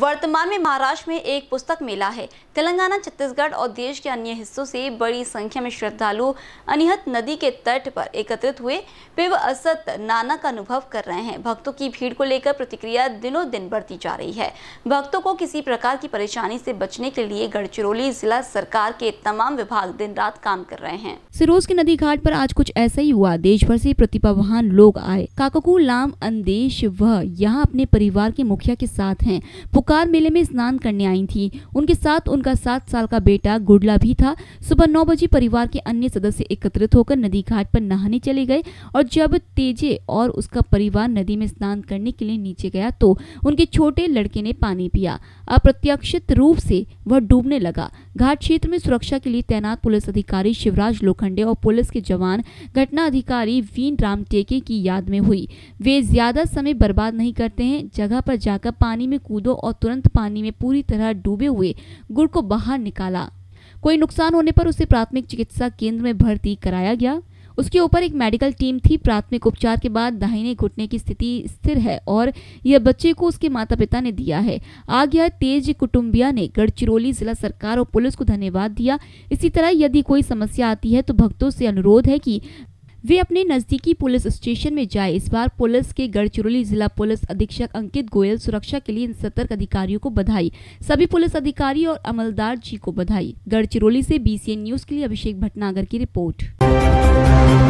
वर्तमान में महाराष्ट्र में एक पुस्तक मेला है तेलंगाना छत्तीसगढ़ और देश के अन्य हिस्सों से बड़ी संख्या में श्रद्धालु अनिहत नदी के तट पर एकत्रित हुए पिव असत नाना का अनुभव कर रहे हैं भक्तों की भीड़ को लेकर प्रतिक्रिया दिनों दिन बढ़ती जा रही है भक्तों को किसी प्रकार की परेशानी से बचने के लिए गढ़चिरौली जिला सरकार के तमाम विभाग दिन रात काम कर रहे हैं सिरोज के नदी घाट पर आज कुछ ऐसा ही हुआ देश भर से प्रतिभावान लोग आए काकू लाम अंदेश वह यहाँ अपने परिवार के मुखिया के साथ है उकार मेले में स्नान करने आई थी उनके साथ उनका सात साल का बेटा गुडला भी था सुबह नौ बजे परिवार के अन्य सदस्य एकत्रित होकर नदी घाट पर नहाने चले गए और जब तेजे और उसका परिवार नदी में स्नान करने के लिए नीचे गया तो उनके छोटे लड़के ने पानी पिया अप्रत्याशित रूप से वह डूबने लगा घाट क्षेत्र में सुरक्षा के लिए तैनात पुलिस अधिकारी शिवराज लोखंडे और पुलिस के जवान घटना अधिकारी वीन राम टेके की याद में हुई वे ज्यादा समय बर्बाद नहीं करते हैं जगह पर जाकर पानी में कूदो और तुरंत पानी में पूरी तरह डूबे हुए गुड़ को बाहर निकाला कोई नुकसान होने पर उसे प्राथमिक चिकित्सा केंद्र में भर्ती कराया गया उसके ऊपर एक मेडिकल टीम थी प्राथमिक उपचार के बाद दाहिने घुटने की स्थिति स्थिर है और यह बच्चे को उसके माता पिता ने दिया है आग यह तेज कुटुम्बिया ने गढ़चिरौली जिला सरकार और पुलिस को धन्यवाद दिया इसी तरह यदि कोई समस्या आती है तो भक्तों से अनुरोध है कि वे अपने नजदीकी पुलिस स्टेशन में जाए इस बार पुलिस के गढ़चिरौली जिला पुलिस अधीक्षक अंकित गोयल सुरक्षा के लिए इन सतर्क अधिकारियों को बधाई सभी पुलिस अधिकारी और अमलदार जी को बधाई गढ़चिरौली से बीसीएन न्यूज के लिए अभिषेक भटनागर की रिपोर्ट